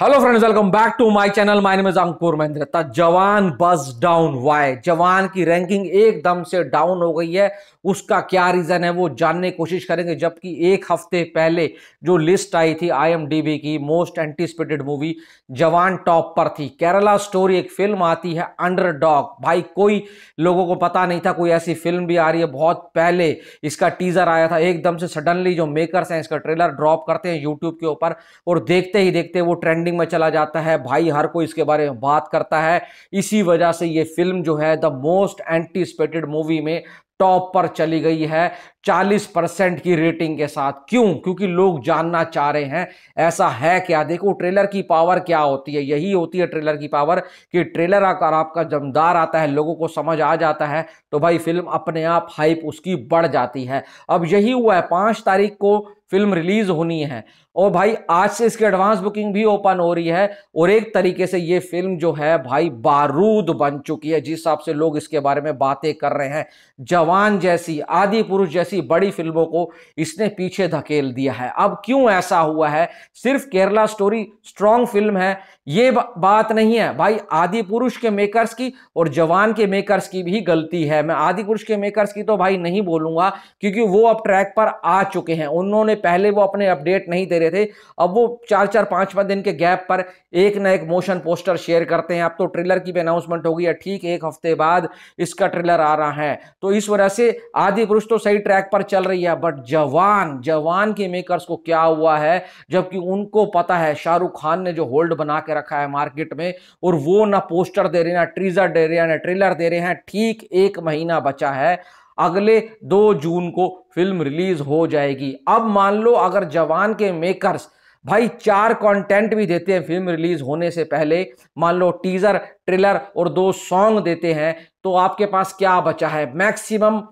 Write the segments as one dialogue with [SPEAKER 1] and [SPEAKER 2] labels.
[SPEAKER 1] hello friends welcome back to my channel my name is Ankur Mahindrata Jawan बस down Y जवान की ranking एकदम से डाउन हो गई है उसका क्या रीज़न है वो जानने की कोशिश करेंगे जबकि एक हफ्ते पहले जो लिस्ट आई थी आईएमडीबी की most anticipated movie Jawan top पर थी केरला स्टोरी एक फिल्म आती है अंडर भाई कोई लोगों को पता नहीं था कोई ऐसी फिल्म भी आ रही है बहुत पहले इसका टीजर आया था एकदम से सडनली जो मेकर्स हैं इसका ट्रेलर ड्रॉप करते हैं यूट्यूब के ऊपर और देखते ही देखते वो ट्रेंडिंग ट्रेंडिंग में चला जाता है भाई हर कोई इसके बारे में बात करता है इसी वजह से ये फिल्म जो है द मोस्ट एंटिसपेटेड मूवी में टॉप पर चली गई है 40 परसेंट की रेटिंग के साथ क्यों क्योंकि लोग जानना चाह रहे हैं ऐसा है क्या देखो ट्रेलर की पावर क्या होती है यही होती है ट्रेलर की पावर कि ट्रेलर आकर आपका जमदार आता है लोगों को समझ आ जाता है तो भाई फिल्म अपने आप हाइप उसकी बढ़ जाती है अब यही हुआ है पाँच तारीख को फिल्म रिलीज होनी है और भाई आज से इसकी एडवांस बुकिंग भी ओपन हो रही है और एक तरीके से ये फिल्म जो है भाई बारूद बन चुकी है जिस हिसाब से लोग इसके बारे में बातें कर रहे हैं जब जवान जैसी आदि पुरुष जैसी बड़ी फिल्मों को इसने पीछे धकेल दिया है अब क्यों ऐसा हुआ है सिर्फ केरला स्टोरी स्ट्रांग फिल्म है ये बात नहीं है भाई आदि पुरुष के मेकर्स की और जवान के मेकर्स की भी गलती है मैं आदि पुरुष के मेकर्स की तो भाई नहीं बोलूंगा क्योंकि वो अब ट्रैक पर आ चुके हैं उन्होंने पहले वो अपने अपडेट नहीं दे रहे थे अब वो चार चार पांच पांच दिन के गैप पर एक ना एक मोशन पोस्टर शेयर करते हैं अब तो ट्रेलर की भी अनाउंसमेंट हो गई है ठीक एक हफ्ते बाद इसका ट्रेलर आ रहा है तो इस वजह और ऐसे आदि पुरुष तो सही ट्रैक पर चल रही है बट जवान जवान के मेकर्स को क्या हुआ है जबकि उनको पता है शाहरुख खान ने जो होल्ड बना के रखा है मार्केट में और वो ना पोस्टर दे रहे ना ट्रीजर दे रहे हैं ना ट्रेलर दे रहे हैं ठीक एक महीना बचा है अगले दो जून को फिल्म रिलीज हो जाएगी अब मान लो अगर जवान के मेकर्स भाई चार कंटेंट भी देते हैं फिल्म रिलीज होने से पहले मान लो टीजर ट्रेलर और दो सॉन्ग देते हैं तो आपके पास क्या बचा है मैक्सिमम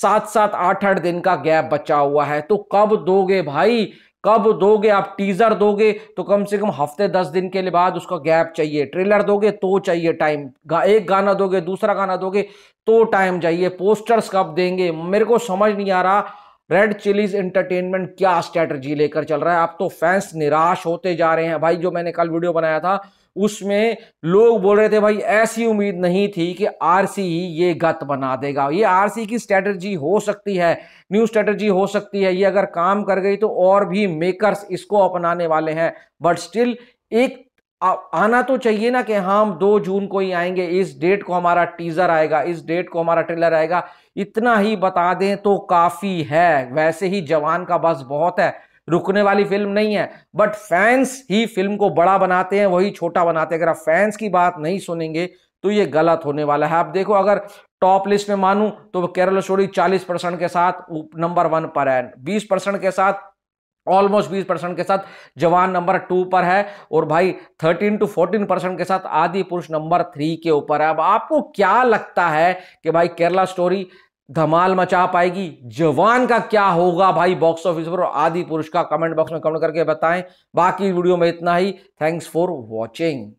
[SPEAKER 1] सात सात आठ आठ दिन का गैप बचा हुआ है तो कब दोगे भाई कब दोगे आप टीजर दोगे तो कम से कम हफ्ते दस दिन के लिए बाद उसका गैप चाहिए ट्रेलर दोगे तो चाहिए टाइम एक गाना दोगे दूसरा गाना दोगे तो टाइम चाहिए पोस्टर्स कब देंगे मेरे को समझ नहीं आ रहा रेड चिलीज एंटरटेनमेंट क्या स्ट्रैटेजी लेकर चल रहा है आप तो फैंस निराश होते जा रहे हैं भाई जो मैंने कल वीडियो बनाया था उसमें लोग बोल रहे थे भाई ऐसी उम्मीद नहीं थी कि आरसी ही ये गत बना देगा ये आरसी की स्ट्रेटजी हो सकती है न्यू स्ट्रेटजी हो सकती है ये अगर काम कर गई तो और भी मेकर्स इसको अपनाने वाले हैं बट स्टिल एक आ, आना तो चाहिए ना कि हाँ, हम दो जून को ही आएंगे इस डेट को हमारा टीजर आएगा इस डेट को हमारा ट्रेलर आएगा इतना ही बता दें तो काफी है वैसे ही जवान का बस बहुत है रुकने वाली फिल्म नहीं है बट फैंस ही फिल्म को बड़ा बनाते हैं वही छोटा बनाते हैं अगर आप फैंस की बात नहीं सुनेंगे तो ये गलत होने वाला है आप देखो अगर टॉप लिस्ट में मानूं तो केरल स्टोरी 40 परसेंट के साथ नंबर वन पर है 20 परसेंट के साथ ऑलमोस्ट 20 परसेंट के साथ जवान नंबर टू पर है और भाई 13 टू 14 परसेंट के साथ आदि पुरुष नंबर थ्री के ऊपर है अब आपको क्या लगता है कि भाई केरला स्टोरी धमाल मचा पाएगी जवान का क्या होगा भाई बॉक्स ऑफिस पर आदि पुरुष का कमेंट बॉक्स में कमेंट करके बताएं बाकी वीडियो में इतना ही थैंक्स फॉर वॉचिंग